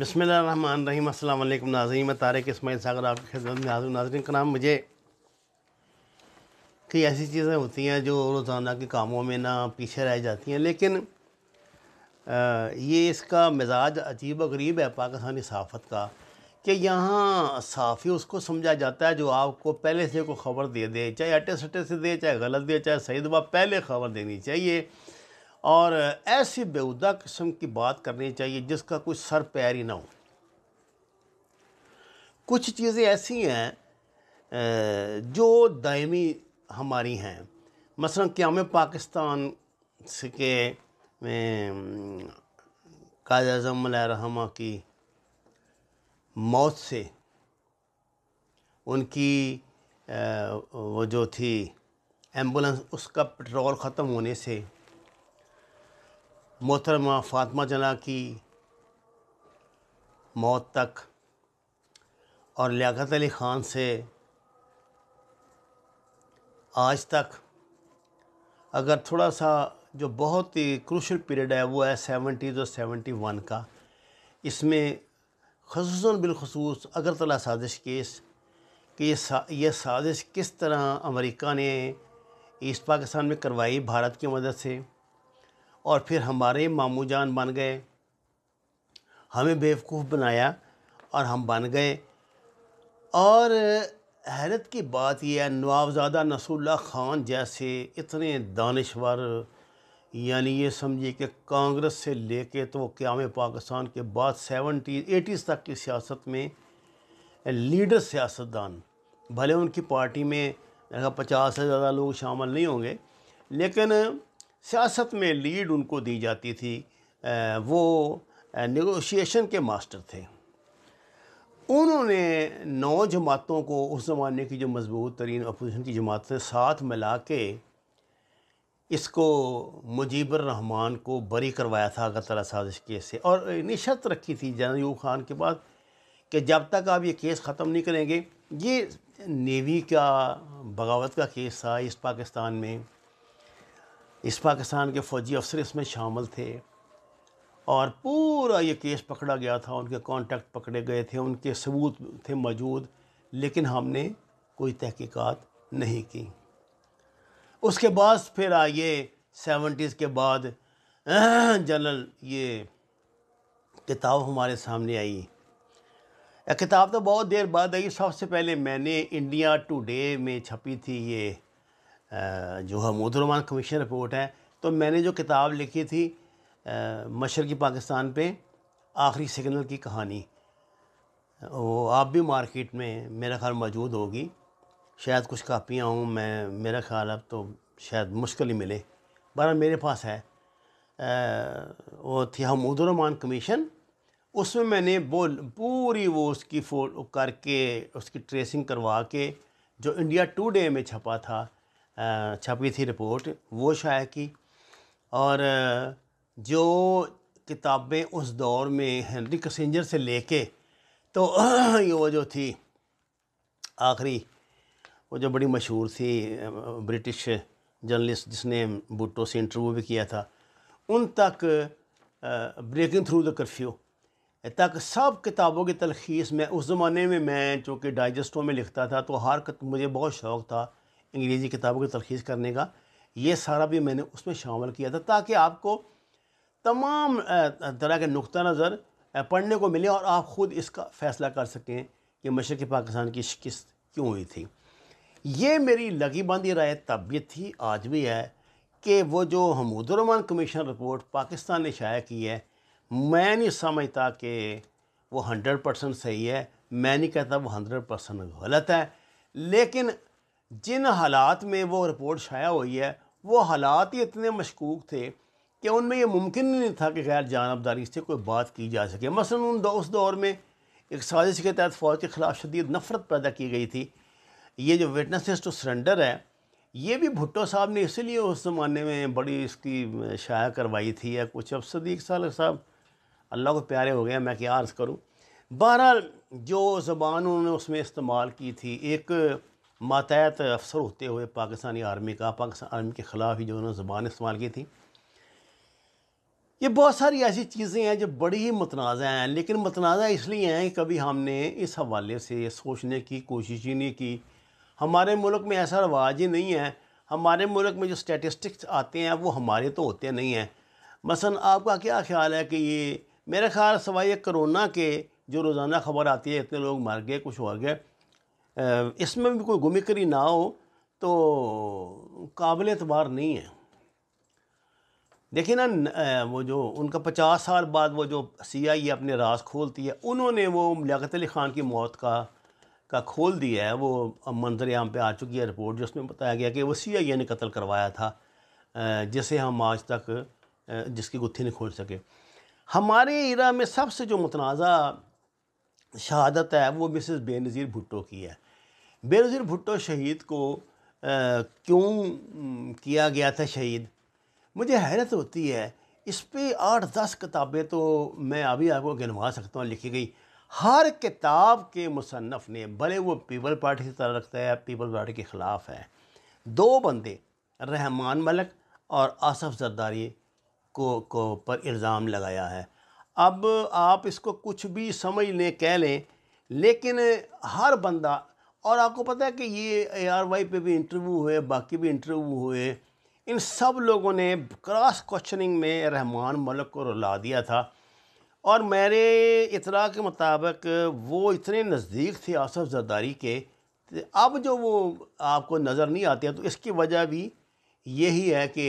बसमीम अल्लाम नाजरी मैं तारक इसमाइल सागर आपकी खिदमत में हाजिर नाजरीन नाम मुझे कई ऐसी चीज़ें होती हैं जो रोज़ाना के कामों में ना पीछे रह जाती हैं लेकिन आ, ये इसका मिजाज अजीब गरीब है पाकिस्तानी सहाफ़त का कि यहाँ साफ़ी उसको समझा जाता है जो आपको पहले से कोई ख़बर दे दे चाहे अटे सटे से दे चाहे गलत दे चाहे सही दबा पहले ख़बर देनी चाहिए और ऐसी बेहुदा किस्म की बात करनी चाहिए जिसका कोई सर पैर ही ना हो कुछ चीज़ें ऐसी हैं जो दायमी हमारी हैं मसलन क्याम पाकिस्तान के कायद अजम रहमा की मौत से उनकी वो जो थी एम्बुलेंस उसका पेट्रोल ख़त्म होने से मोहतरमा फातमा जना की मौत तक और लियाकत अली ख़ान से आज तक अगर थोड़ा सा जो बहुत ही क्रूशल पीरियड है वो है सेवेंटीज़ और सेवेंटी वन का इसमें खसूस बिलखसूस अगरतला साजिश केस कि ये सा, ये साजिश किस तरह अमेरिका ने ईस्ट पाकिस्तान में करवाई भारत की मदद से और फिर हमारे मामू जान बन गए हमें बेवकूफ़ बनाया और हम बन गए और हैरत की बात यह है नवाबजादा नसूल्ला ख़ान जैसे इतने दानश्वर यानी ये समझिए कि कांग्रेस से लेके तो क्याम पाकिस्तान के बाद सेवनटी एटीज़ तक की सियासत में लीडर सियासतदान भले उनकी पार्टी में पचास से ज़्यादा लोग शामिल नहीं होंगे लेकिन सियासत में लीड उनको दी जाती थी वो नेगोशिएशन के मास्टर थे उन्होंने नौ जमातों को उस ज़माने की जो मजबूत तरीन अपोजिशन की जमात से साथ मिला के इसको मुजीबर रहमान को बरी करवाया था अगर तला साजिश केस से और निशत रखी थी यू खान के बाद कि जब तक आप ये केस ख़त्म नहीं करेंगे ये नेवी का बगावत का केस था ईस्ट पाकिस्तान में इस पाकिस्तान के फ़ौजी अफसर इसमें शामिल थे और पूरा ये केस पकड़ा गया था उनके कांटेक्ट पकड़े गए थे उनके सबूत थे मौजूद लेकिन हमने कोई तहकीकात नहीं की उसके बाद फिर आइए सेवेंटीज़ के बाद जनरल ये किताब हमारे सामने आई किताब तो बहुत देर बाद आई सबसे पहले मैंने इंडिया टुडे में छपी थी ये जो हमोदरमान कमीशन रिपोर्ट है तो मैंने जो किताब लिखी थी मशरक़ी पाकिस्तान पे आखिरी सिग्नल की कहानी वो आप भी मार्केट में मेरा ख्याल मौजूद होगी शायद कुछ कापियाँ हूँ मैं मेरा ख्याल अब तो शायद मुश्किल ही मिले बहर मेरे पास है आ, वो थी हमूदरमान हाँ, कमीशन उसमें मैंने वो पूरी वो उसकी फो करके उसकी ट्रेसिंग करवा के जो इंडिया टुडे में छपा था छपी थी रिपोर्ट वो शाया की और जो किताबें उस दौर में हेनरी कसेंजर से लेके तो वो जो थी आखिरी वो जो बड़ी मशहूर थी ब्रिटिश जर्नलिस्ट जिसने बुटो से इंटरव्यू भी किया था उन तक ब्रेकिंग थ्रू द कर्फ्यू तक सब किताबों की तलखीस मैं उस ज़माने में मैं चूँकि डाइजेस्टों में लिखता था तो हर मुझे बहुत शौक़ था अंग्रेज़ी किताबों की तरखीज़ करने का ये सारा भी मैंने उसमें शामिल किया था ताकि आपको तमाम तरह के नुक़ नज़र पढ़ने को मिले और आप ख़ुद इसका फ़ैसला कर सकें कि मशरक़ पाकिस्तान की शिक्ष क्यों हुई थी ये मेरी लगी लगीबंदी राय तब थी आज भी है कि वो जो हमूदरमान कमीशन रिपोर्ट पाकिस्तान ने शाया की है मैं नहीं समझता कि वो हंड्रेड परसेंट सही है मैं नहीं कहता वो हंड्रेड परसेंट गलत है लेकिन जिन हालात में वो रिपोर्ट शाया हुई है वो हालात ही इतने मशकूक थे कि उनमें ये मुमकिन नहीं था कि गैर जानबदारी से कोई बात की जा सके मसलन उन दो, उस दौर में एक साजिश के तहत फ़ौज के ख़िलाफ़ शदीद नफ़रत पैदा की गई थी ये जो विटनेसेस टू सरेंडर है ये भी भुट्टो साहब ने इसलिए उस ज़माने में बड़ी इसकी शाया करवाई थी या कुछ अब सदीक साल साहब अल्लाह को प्यारे हो गए मैं क्या अर्ज़ करूँ बहरहाल जो ज़बान उन्होंने उसमें इस्तेमाल की थी एक मातहत अफसर होते हुए पाकिस्तानी आर्मी का पाकिस्तान आर्मी के ख़िलाफ़ ही जो उन्होंने ज़बान इस्तेमाल की थी ये बहुत सारी ऐसी चीज़ें हैं जो बड़ी ही मतनाज़ हैं लेकिन मतनाज़ इसलिए हैं कि कभी हमने इस हवाले से सोचने की कोशिश ही नहीं की हमारे मुल्क में ऐसा रवाज ही नहीं है हमारे मुल्क में जो स्टेटिस्टिक्स आते हैं वो हमारे तो होते नहीं हैं मसन आपका क्या ख्याल है कि ये मेरे ख्याल सवाई करोना के जो रोज़ाना ख़बर आती है इतने लोग मर गए कुछ हो गए इसमें भी कोई गुमिक्री ना हो तो काबिल एतबार नहीं है देखिए ना वो जो उनका पचास साल बाद वो जो सी आई e अपने राज खोलती है उन्होंने वो लियात अली ख़ान की मौत का का खोल दिया है वो मंजर आम पे आ चुकी है रिपोर्ट जिसमें बताया गया कि वो सी आई e ने कत्ल करवाया था जिसे हम आज तक जिसकी गुत्थी नहीं खोल सके हमारे इरा में सबसे जो मतनाज़ा शहादत है वो मिसेस बेनज़ीर भुट्टो की है बेनज़ीर भुट्टो शहीद को क्यों किया गया था शहीद मुझे हैरत होती है इस पर आठ दस किताबें तो मैं अभी आपको गिनवा सकता हूँ लिखी गई हर किताब के मुसनफ़ ने भले वो पीपल पार्टी की तरह रखता है पीपल पार्टी के ख़िलाफ़ है दो बंदे रहमान मलक और आसफ़ जरदारी को को पर इल्ज़ाम लगाया है अब आप इसको कुछ भी समझ लें कह लें लेकिन हर बंदा और आपको पता है कि ये ए आर वाई पे भी इंटरव्यू हुए बाकी भी इंटरव्यू हुए इन सब लोगों ने क्रॉस क्वेश्चनिंग में रहमान मलक को रुला दिया था और मेरे इतला के मुताबिक वो इतने नज़दीक थे आसफ़ जरदारी के अब जो वो आपको नज़र नहीं आते तो इसकी वजह भी यही है कि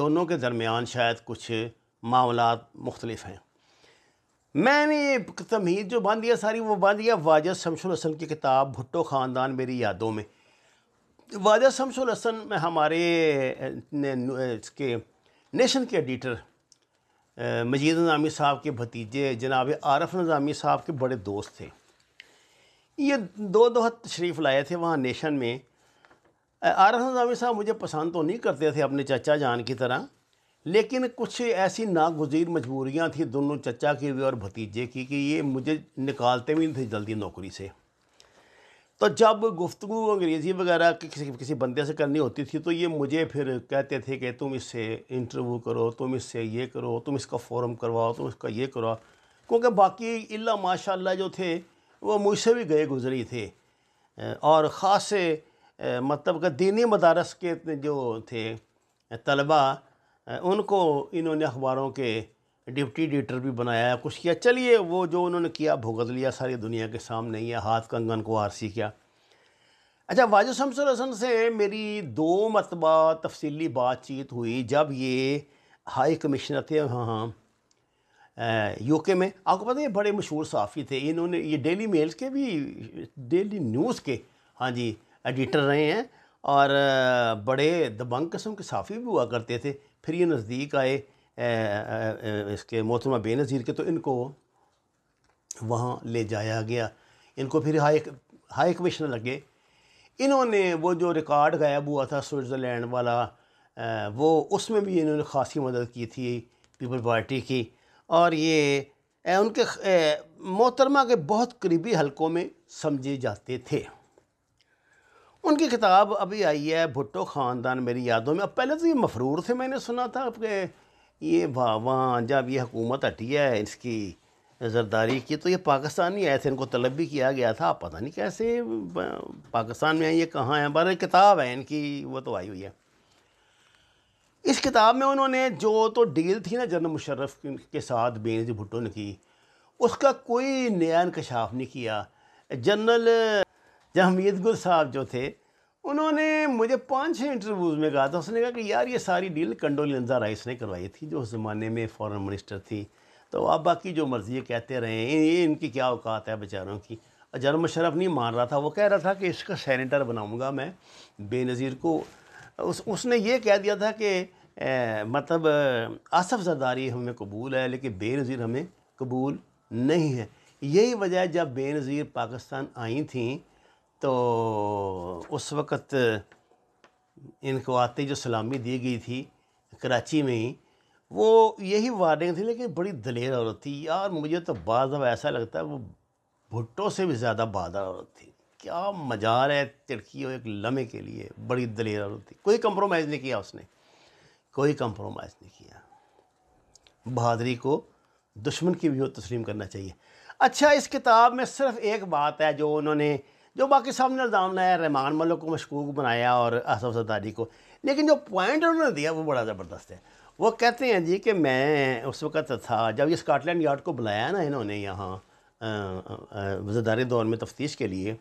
दोनों के दरमियान शायद कुछ मामला मुख्तलिफ हैं मैंने तमीज़ जो बांध दिया सारी वो बांध दिया वाजह शमशुल हसन की किताब भुट्टो ख़ानदान मेरी यादों में वाजह शमशुल हसन में हमारे ने, ने, इसके नेशन के एडिटर मजीद नज़ामी साहब के भतीजे जनाब आरफ नज़ामी साहब के बड़े दोस्त थे ये दो दो तशरीफ़ लाए थे वहाँ नेशन में आरफ नज़ामी साहब मुझे पसंद तो नहीं करते थे अपने चाचा जान की तरह लेकिन कुछ ऐसी नागुजीर मजबूरियाँ थी दोनों चचा की भी और भतीजे की कि ये मुझे निकालते भी नहीं थे जल्दी नौकरी से तो जब गुफ्तु अंग्रेज़ी वगैरह किसी किसी बंदे से करनी होती थी तो ये मुझे फिर कहते थे कि तुम इससे इंटरव्यू करो तुम इससे ये करो तुम इसका फॉर्म करवाओ तुम इसका ये करवाओ क्योंकि बाकी इला माशा जो थे वो मुझसे भी गए गुजरी थे और ख़ास मतलब कि दीनी मदारस के जो थे तलबा उनको इन्होंने अखबारों के डिप्टी एडिटर भी बनाया कुछ किया चलिए वो जो उन्होंने किया भुगत लिया सारी दुनिया के सामने ही हाथ कंगन को आरसी किया अच्छा वाजु शमसर हसन से मेरी दो मतबा तफसली बातचीत हुई जब ये हाई कमिश्नर थे वहाँ हाँ, यूके में आपको पता है बड़े मशहूर साफ़ी थे इन्होंने ये डेली मेल के भी डेली न्यूज़ के हाँ जी एडिटर रहे हैं और बड़े दबंग कस्म के साफ़ी भी हुआ करते थे फिर ये नज़दीक आए इसके मोहतरमा बेनज़ीर के तो इनको वहाँ ले जाया गया इनको फिर हाई हाई कमिश्नर लगे इन्होंने वो जो रिकॉर्ड गायब हुआ था स्विट्ज़रलैंड वाला वो उसमें भी इन्होंने ख़ासी मदद की थी पीपल पार्टी की और ये उनके मोहतरमा के बहुत करीबी हलकों में समझे जाते थे उनकी किताब अभी आई है भुट्टो ख़ानदान मेरी यादों में अब पहले तो ये मफरूर से मैंने सुना था कि ये वाह जब ये हुकूमत हटी है इसकी जरदारी की तो ये पाकिस्तानी आए थे इनको तलब भी किया गया था आप पता नहीं कैसे पाकिस्तान में ये कहाँ हैं बारह किताब है इनकी वो तो आई हुई है इस किताब में उन्होंने जो तो डील थी ना जनरल मुशर्रफ के साथ बेनजी भुट्टो ने की उसका कोई नया इनकशाफ नहीं किया जनरल जहमीद गुल साहब जो थे उन्होंने मुझे पाँच छः इंटरव्यूज़ में कहा था उसने कहा कि यार ये सारी डील कंडोलेंजा राइस ने करवाई थी जो उस ज़माने में फॉरेन मिनिस्टर थी तो आप बाकी जो मर्ज़ी कहते रहे ये इनकी क्या औकात है बेचारों की जनरल मुशरफ नहीं मान रहा था वो कह रहा था कि इसका सैनिटर बनाऊँगा मैं बेनज़ीर को उस उसने ये कह दिया था कि मतलब आसफ़ जरदारी हमें कबूल है लेकिन बेनज़ीर हमें कबूल नहीं है यही वजह जब बेनज़ीर पाकिस्तान आई थी तो उस वक़्त इनको आते जो सलामी दी गई थी कराची में ही वो यही वार्निंग थी लेकिन बड़ी दलेर औरत थी यार मुझे तो बाद ऐसा लगता है वो भुट्टो से भी ज़्यादा बहादुर औरत थी क्या मजार है तिड़की और एक लम्हे के लिए बड़ी दलेर औरत थी कोई कंप्रोमाइज़ नहीं किया उसने कोई कंप्रोमाइज़ नहीं किया बहादरी को दुश्मन की भी हो तस्लीम करना चाहिए अच्छा इस किताब में सिर्फ एक बात है जो उन्होंने जो बाकी सब ने इल्ज़ाम लाया रहमान मलिक को मशकूक बनाया और असफ सदारी को लेकिन जो पॉइंट उन्होंने दिया वो बड़ा ज़बरदस्त है वो कहते हैं जी कि मैं उस वक़्त था जब ये स्कॉटलैंड यार्ड को बुलाया ना इन्होंने यहाँ वजादारी दौर में तफ्तीश के लिए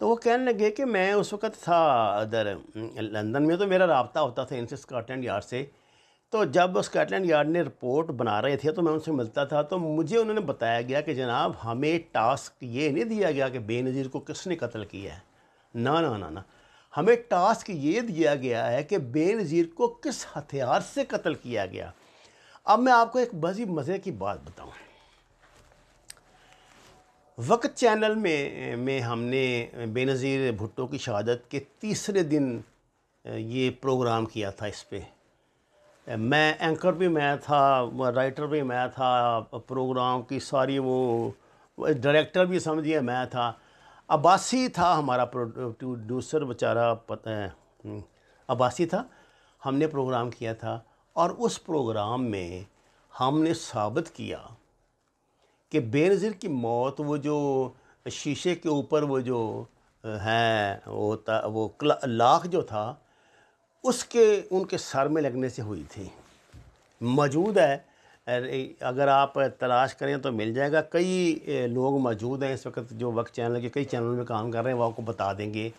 तो वो कहने लगे कि मैं उस वक़्त था इधर लंदन में तो मेरा रबता होता था इनसे स्कॉटलैंड यार्ड से तो जब स्कॉटलैंड यार्ड ने रिपोर्ट बना रहे थे तो मैं उनसे मिलता था तो मुझे उन्होंने बताया गया कि जनाब हमें टास्क ये नहीं दिया गया कि बेनज़ीर को किसने कत्ल किया है ना ना ना ना हमें टास्क ये दिया गया है कि बेनज़ीर को किस हथियार से कत्ल किया गया अब मैं आपको एक बज़ी मज़े की बात बताऊँ वक्त चैनल में में हमने बेनज़ीर भुट्टो की शहादत के तीसरे दिन ये प्रोग्राम किया था इस पर मैं एंकर भी मैं था राइटर भी मैं था प्रोग्राम की सारी वो डायरेक्टर भी समझिए मैं था अब्बासी था हमारा प्रोड्यूसर बेचारा पता है अब्बासी हम्म, था हमने प्रोग्राम किया था और उस प्रोग्राम में हमने साबित किया कि बेनज़ीर की मौत वो जो शीशे के ऊपर वो जो है वो होता वो लाख जो था उसके उनके सर में लगने से हुई थी मौजूद है अगर आप तलाश करें तो मिल जाएगा कई लोग मौजूद हैं इस वक्त जो वक्त चैनल के कई चैनल में काम कर रहे हैं वो आपको बता देंगे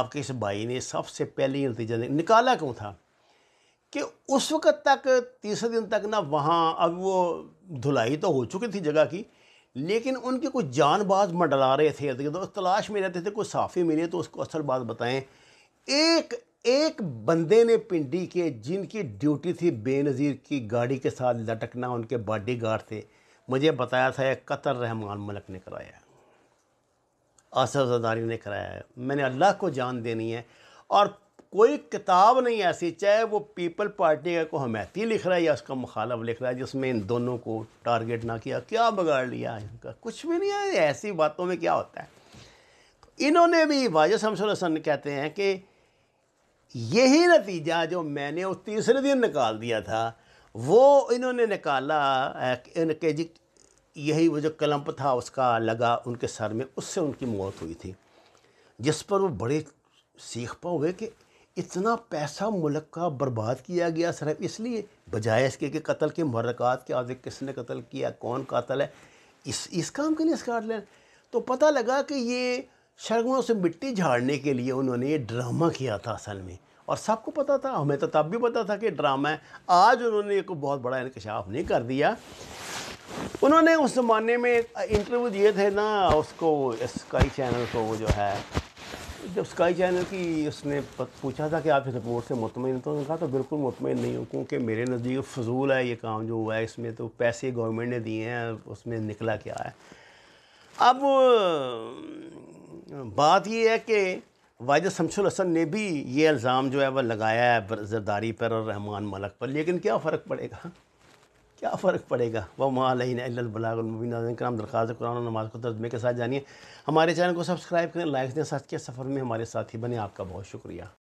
आपके इस भाई ने सबसे पहले नतीजा निकाला क्यों था कि उस वक्त तक तीसरे दिन तक ना वहाँ अब वो धुलाई तो हो चुकी थी जगह की लेकिन उनके कुछ जानबाज मंडला रहे थे तो तलाश में रहते थे कोई साफ़ी मिले तो उसको असल बात बताएं एक एक बंदे ने पिंडी के जिनकी ड्यूटी थी बेनज़ीर की गाड़ी के साथ लटकना उनके बॉडी गार्ड थे मुझे बताया था यह कतर रहमान मलक ने कराया असफ जदारी ने कराया है मैंने अल्लाह को जान देनी है और कोई किताब नहीं ऐसी चाहे वो पीपल पार्टी का को हमैती लिख रहा है या उसका मुखालफ लिख रहा है जिसमें इन दोनों को टारगेट ना किया क्या बिगाड़ लिया इनका कुछ भी नहीं है ऐसी बातों में क्या होता है इन्होंने भी वाजह शमसुल कहते हैं कि यही नतीजा जो मैंने उस तीसरे दिन निकाल दिया था वो इन्होंने निकाला इनके जी यही वो जो कलम्प था उसका लगा उनके सर में उससे उनकी मौत हुई थी जिस पर वो बड़े सीख पा हुए कि इतना पैसा मुल्क का बर्बाद किया गया सिर्फ इसलिए बजाय इसके कि कत्ल के मरक़ात के आगे किसने कत्ल किया कौन कातल है इस इस काम के लिए स्काट लैंड तो पता लगा कि ये शर्गों से मिट्टी झाड़ने के लिए उन्होंने ये ड्रामा किया था असल में और सबको पता था हमें तो तब भी पता था कि ड्रामा है आज उन्होंने एक बहुत बड़ा इंकशाफ नहीं कर दिया उन्होंने उस ज़माने में इंटरव्यू दिए थे ना उसको स्काई चैनल को वो जो है जब स्काई चैनल की उसने पूछा था कि आप इस रिपोर्ट से मुतमिन तो उन्होंने कहा तो बिल्कुल मुतमिन नहीं हूँ क्योंकि मेरे नज़दीक फजूल है ये काम जो हुआ है इसमें तो पैसे गवर्नमेंट ने दिए हैं उसमें निकला क्या है अब बात यह है कि वाजद शमशुल हसन ने भी ये इल्ज़ाम जो है वह लगाया है जरदारी पर और रहमान मलक पर लेकिन क्या फ़र्क पड़ेगा क्या फ़र्क पड़ेगा वह मालबलामबीन कराम दरख्वास्त कुरान नमाज को तर्जमे के साथ जानिए हमारे चैनल को सब्सक्राइब करें लाइक दें सच के सफ़र में हमारे साथी बने आपका बहुत शुक्रिया